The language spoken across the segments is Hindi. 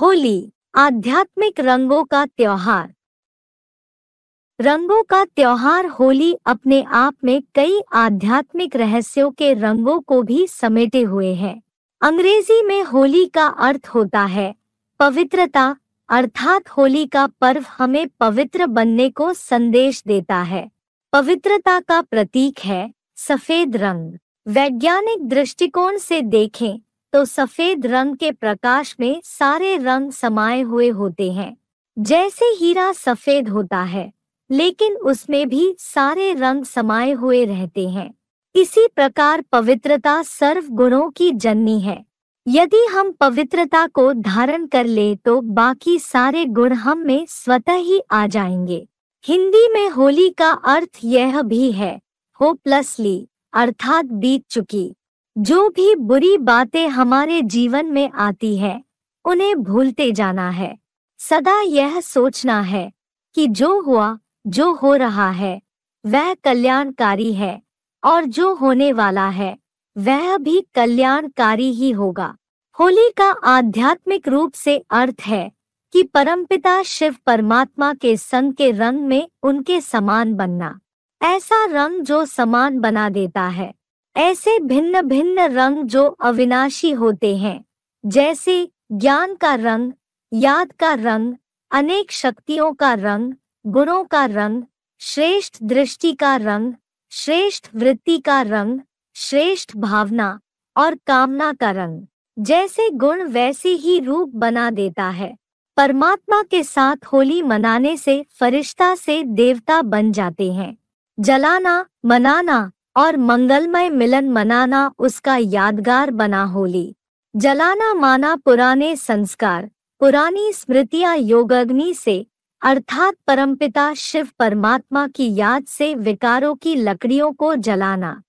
होली आध्यात्मिक रंगों का त्योहार रंगों का त्योहार होली अपने आप में कई आध्यात्मिक रहस्यों के रंगों को भी समेटे हुए है अंग्रेजी में होली का अर्थ होता है पवित्रता अर्थात होली का पर्व हमें पवित्र बनने को संदेश देता है पवित्रता का प्रतीक है सफेद रंग वैज्ञानिक दृष्टिकोण से देखें तो सफेद रंग के प्रकाश में सारे रंग समाये हुए होते हैं जैसे हीरा सफेद होता है लेकिन उसमें भी सारे रंग समाये हुए रहते हैं इसी प्रकार पवित्रता सर्व गुणों की जननी है यदि हम पवित्रता को धारण कर ले तो बाकी सारे गुण हम में स्वतः ही आ जाएंगे हिंदी में होली का अर्थ यह भी है हो प्लस ली अर्थात बीत चुकी जो भी बुरी बातें हमारे जीवन में आती है उन्हें भूलते जाना है सदा यह सोचना है कि जो हुआ जो हो रहा है वह कल्याणकारी है और जो होने वाला है वह भी कल्याणकारी ही होगा होली का आध्यात्मिक रूप से अर्थ है कि परमपिता शिव परमात्मा के संग के रंग में उनके समान बनना ऐसा रंग जो समान बना देता है ऐसे भिन्न भिन्न रंग जो अविनाशी होते हैं जैसे ज्ञान का रंग याद का रंग अनेक शक्तियों का रंग गुणों का रंग श्रेष्ठ दृष्टि का रंग श्रेष्ठ वृत्ति का रंग श्रेष्ठ भावना और कामना का रंग जैसे गुण वैसे ही रूप बना देता है परमात्मा के साथ होली मनाने से फरिश्ता से देवता बन जाते हैं जलाना मनाना और मंगलमय मिलन मनाना उसका यादगार बना होली जलाना माना पुराने संस्कार पुरानी स्मृतियां योगाग्नि से अर्थात परमपिता शिव परमात्मा की याद से विकारों की लकड़ियों को जलाना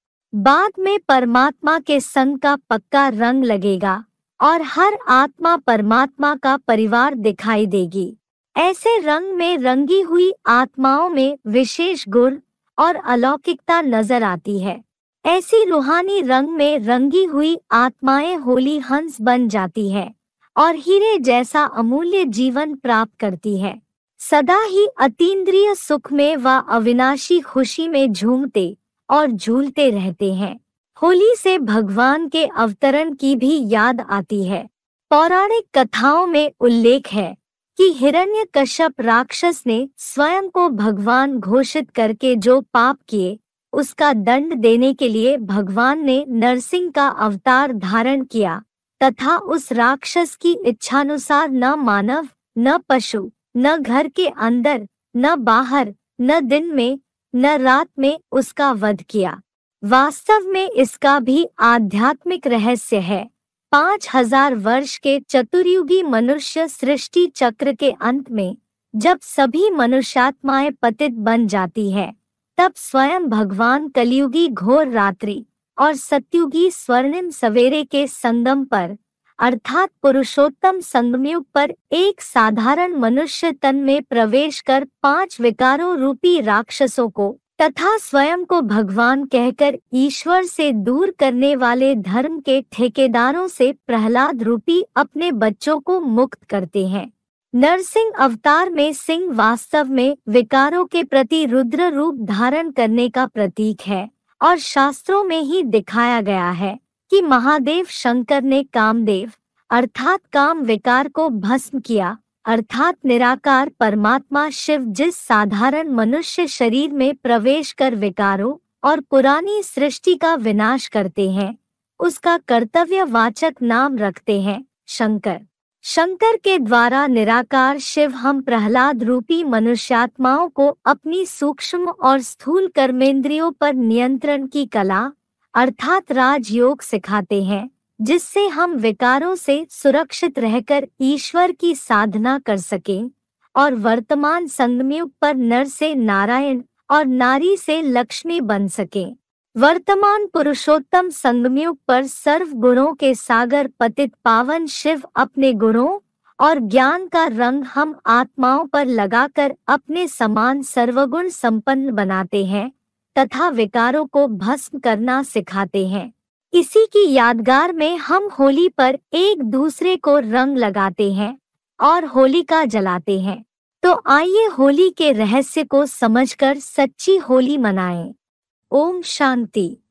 बाद में परमात्मा के संग का पक्का रंग लगेगा और हर आत्मा परमात्मा का परिवार दिखाई देगी ऐसे रंग में रंगी हुई आत्माओं में विशेष गुण और अलौकिकता नजर आती है ऐसी रूहानी रंग में रंगी हुई आत्माएं होली हंस बन जाती है और हीरे जैसा अमूल्य जीवन प्राप्त करती है सदा ही अतीन्द्रिय सुख में व अविनाशी खुशी में झूमते और झूलते रहते हैं होली से भगवान के अवतरण की भी याद आती है पौराणिक कथाओं में उल्लेख है कि हिरण्य कश्यप राक्षस ने स्वयं को भगवान घोषित करके जो पाप किए उसका दंड देने के लिए भगवान ने नरसिंह का अवतार धारण किया तथा उस राक्षस की इच्छानुसार न मानव न पशु न घर के अंदर न बाहर न दिन में न रात में उसका वध किया वास्तव में इसका भी आध्यात्मिक रहस्य है पाँच हजार वर्ष के चतुर्युगी मनुष्य सृष्टि चक्र के अंत में जब सभी मनुष्यात्माएं पतित बन जाती है तब स्वयं भगवान कलयुगी घोर रात्रि और सत्युगी स्वर्णिम सवेरे के संगम पर अर्थात पुरुषोत्तम संगमयुग पर एक साधारण मनुष्य तन में प्रवेश कर पांच विकारों रूपी राक्षसों को तथा स्वयं को भगवान कहकर ईश्वर से दूर करने वाले धर्म के ठेकेदारों से प्रहलाद रूपी अपने बच्चों को मुक्त करते हैं नरसिंह अवतार में सिंह वास्तव में विकारों के प्रति रुद्र रूप धारण करने का प्रतीक है और शास्त्रों में ही दिखाया गया है कि महादेव शंकर ने कामदेव अर्थात काम विकार को भस्म किया अर्थात निराकार परमात्मा शिव जिस साधारण मनुष्य शरीर में प्रवेश कर विकारों और पुरानी सृष्टि का विनाश करते हैं उसका कर्तव्यवाचक नाम रखते हैं शंकर शंकर के द्वारा निराकार शिव हम प्रहलाद रूपी मनुष्यात्माओं को अपनी सूक्ष्म और स्थूल कर्मेंद्रियों पर नियंत्रण की कला अर्थात राजयोग सिखाते हैं जिससे हम विकारों से सुरक्षित रहकर ईश्वर की साधना कर सकें और वर्तमान संगमयुग पर नर से नारायण और नारी से लक्ष्मी बन सकें वर्तमान पुरुषोत्तम संगमयुग पर सर्व गुणों के सागर पतित पावन शिव अपने गुणों और ज्ञान का रंग हम आत्माओं पर लगाकर अपने समान सर्वगुण संपन्न बनाते हैं तथा विकारों को भस्म करना सिखाते हैं इसी की यादगार में हम होली पर एक दूसरे को रंग लगाते हैं और होलिका जलाते हैं तो आइए होली के रहस्य को समझकर सच्ची होली मनाएं। ओम शांति